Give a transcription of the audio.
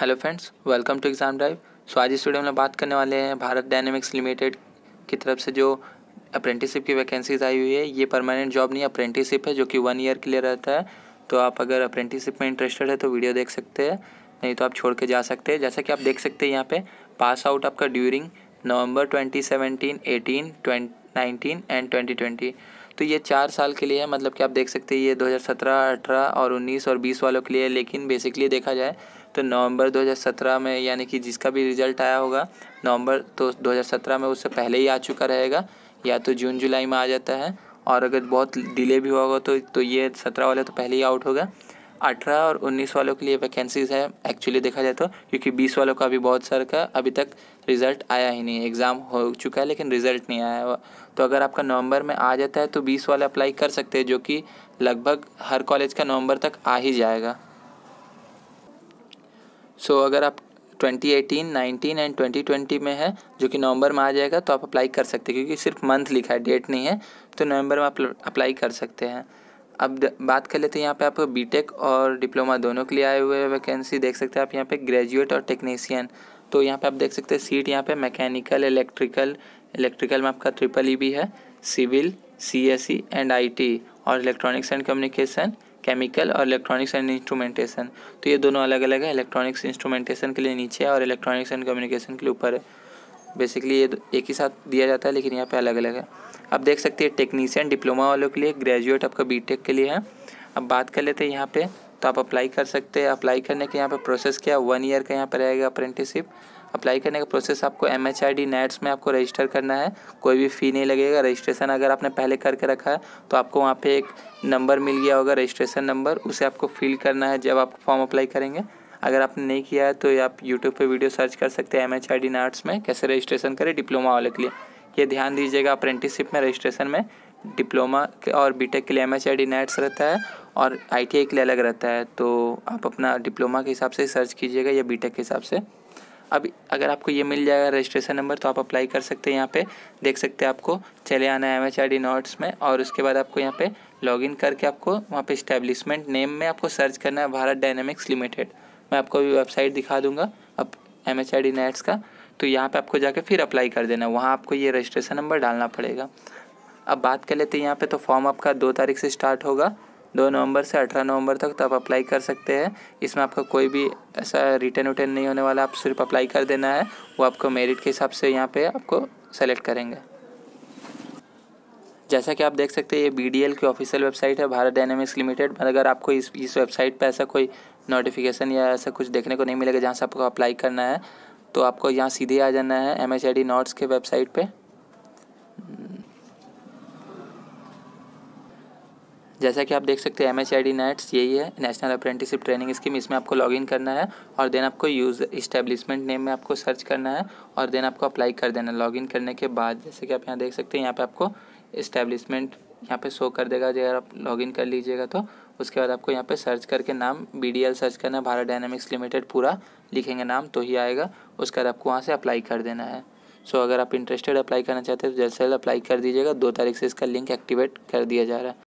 hello friends welcome to exam drive so आज इस video में बात करने वाले हैं भारत डायनेमिक्स लिमिटेड की तरफ से जो अप्रेंटिसिप की वैकेंसीज आई हुई है ये परमानेंट जॉब नहीं अप्रेंटिसिप है जो कि वन ईयर के लिए रहता है तो आप अगर अप्रेंटिसिप में इंटरेस्टेड है तो वीडियो देख सकते हैं नहीं तो आप छोड़ के जा सकते हैं जैसा कि आप देख सकते हैं यहाँ पर पास आउट आपका during November 2017, eighteen 20, nineteen and twenty तो ये चार साल के लिए है मतलब कि आप देख सकते हैं ये 2017, 18 और 19 और 20 वालों के लिए है लेकिन बेसिकली देखा जाए तो नवंबर 2017 में यानी कि जिसका भी रिज़ल्ट आया होगा नवंबर तो 2017 में उससे पहले ही आ चुका रहेगा या तो जून जुलाई में आ जाता है और अगर बहुत डिले भी हुआ होगा तो तो ये सत्रह वाला तो पहले ही आउट होगा अठारह और उन्नीस वालों के लिए वैकेंसीज़ है एक्चुअली देखा जाए तो क्योंकि बीस वालों का भी बहुत सर का अभी तक रिज़ल्ट आया ही नहीं है एग्ज़ाम हो चुका है लेकिन रिज़ल्ट नहीं आया तो अगर आपका नवंबर में आ जाता है तो बीस वाले अप्लाई कर सकते हैं जो कि लगभग हर कॉलेज का नवंबर तक आ ही जाएगा सो so, अगर आप 2018, 19 एंड 2020 में है जो कि नवंबर में आ जाएगा तो आप अप्लाई कर सकते हैं क्योंकि सिर्फ मंथ लिखा है डेट नहीं है तो नवंबर में आप अप्लाई कर सकते हैं अब बात कर लेते हैं यहाँ पे आप बीटेक और डिप्लोमा दोनों के लिए आए हुए वैकेंसी देख सकते हैं आप यहाँ पे ग्रेजुएट और टेक्नीसियन तो यहाँ पे आप देख सकते हैं सीट यहाँ पे मैकेनिकल इलेक्ट्रिकल इलेक्ट्रिकल में आपका ट्रिपल ई e भी है सिविल सी एंड आई और इलेक्ट्रॉनिक्स एंड कम्युनिकेशन केमिकल और इलेक्ट्रॉनिक्स एंड इंस्ट्रूमेंटेशन तो ये दोनों अलग अलग है इलेक्ट्रॉनिक्स इंस्ट्रूमेंटेशन के लिए नीचे है और इलेक्ट्रॉनिक्स एंड कम्युनिकेशन के लिए ऊपर है बेसिकली ये एक ही साथ दिया जाता है लेकिन यहाँ पे अलग अलग है आप देख सकते हैं टेक्नीसियन डिप्लोमा वालों के लिए ग्रेजुएट आपका बी के लिए है अब बात कर लेते हैं यहाँ पर तो आप अप्लाई कर सकते हैं अप्लाई करने के यहाँ पर प्रोसेस क्या वन ईयर का यहाँ पर रहेगा अप्रेंटिसिप अप्लाई करने का प्रोसेस आपको M H I D nets में आपको रजिस्टर करना है कोई भी फ़ी नहीं लगेगा रजिस्ट्रेशन अगर आपने पहले करके रखा है तो आपको वहाँ पे एक नंबर मिल गया होगा रजिस्ट्रेशन नंबर उसे आपको फिल करना है जब आप फॉर्म अप्लाई करेंगे अगर आपने नहीं किया है तो आप यूट्यूब पर वीडियो सर्च कर सकते हैं एम एच आई डी में कैसे रजिस्ट्रेशन करें डिप्लोमा वाले के लिए ये ध्यान दीजिएगा अप्रेंटिसशिप में रजिस्ट्रेशन में डिप्लोमा और बीटेक के लिए M H I D nets रहता है और आई टी आई के लिए अलग रहता है तो आप अपना डिप्लोमा के हिसाब से सर्च कीजिएगा या बीटेक के हिसाब से अब अगर आपको ये मिल जाएगा रजिस्ट्रेशन नंबर तो आप अप्लाई कर सकते हैं यहाँ पे देख सकते हैं आपको चले आना है M H I D nets में और उसके बाद आपको यहाँ पे लॉगिन करके आपको वहाँ पे इस्टेब्लिशमेंट नेम में आपको सर्च करना है भारत डायनेमिक्स लिमिटेड मैं आपको अभी वेबसाइट दिखा दूँगा अब M H I D nets का तो यहाँ पे आपको जाके फिर अप्लाई कर देना वहाँ आपको ये रजिस्ट्रेशन नंबर डालना पड़ेगा अब बात कर लेते हैं यहाँ पे तो फॉर्म आपका दो तारीख से स्टार्ट होगा दो नवंबर से अठारह नवंबर तक तो आप अप्लाई कर सकते हैं इसमें आपका कोई भी ऐसा रिटर्न उटर्न नहीं होने वाला आप सिर्फ अप्लाई कर देना है वो आपको मेरिट के हिसाब से यहाँ पर आपको सेलेक्ट करेंगे जैसा कि आप देख सकते हैं ये बी की ऑफिशियल वेबसाइट है भारत डायनेमिक्स मतलब लिमिटेड अगर आपको इस इस वेबसाइट पर ऐसा कोई नोटिफिकेशन या ऐसा कुछ देखने को नहीं मिलेगा जहाँ से आपको अप्लाई करना है तो आपको यहाँ सीधे आ जाना है M H I D nets के वेबसाइट पे जैसा कि आप देख सकते हैं M H I D nets यही है नेशनल अप्रेंटिसिप ट्रेनिंग स्कीम इसमें आपको लॉगिन करना है और देन आपको यूज़ इस्टेब्लिशमेंट नेम में आपको सर्च करना है और देन आपको अप्लाई कर देना है लॉगिन करने के बाद जैसे कि आप यहाँ देख सकते हैं यहाँ पे आपको इस्टेब्लिशमेंट यहाँ पे शो कर देगा अगर आप लॉगिन कर लीजिएगा तो उसके बाद आपको यहाँ पे सर्च करके नाम बी सर्च करना है भारत डायनामिक्स लिमिटेड पूरा लिखेंगे नाम तो ही आएगा उसके बाद आपको वहाँ से अप्लाई कर देना है सो अगर आप इंटरेस्टेड अप्लाई करना चाहते हैं तो जल्द से जल्द अप्लाई कर दीजिएगा दो तारीख से इसका लिंक एक्टिवेट कर दिया जा रहा है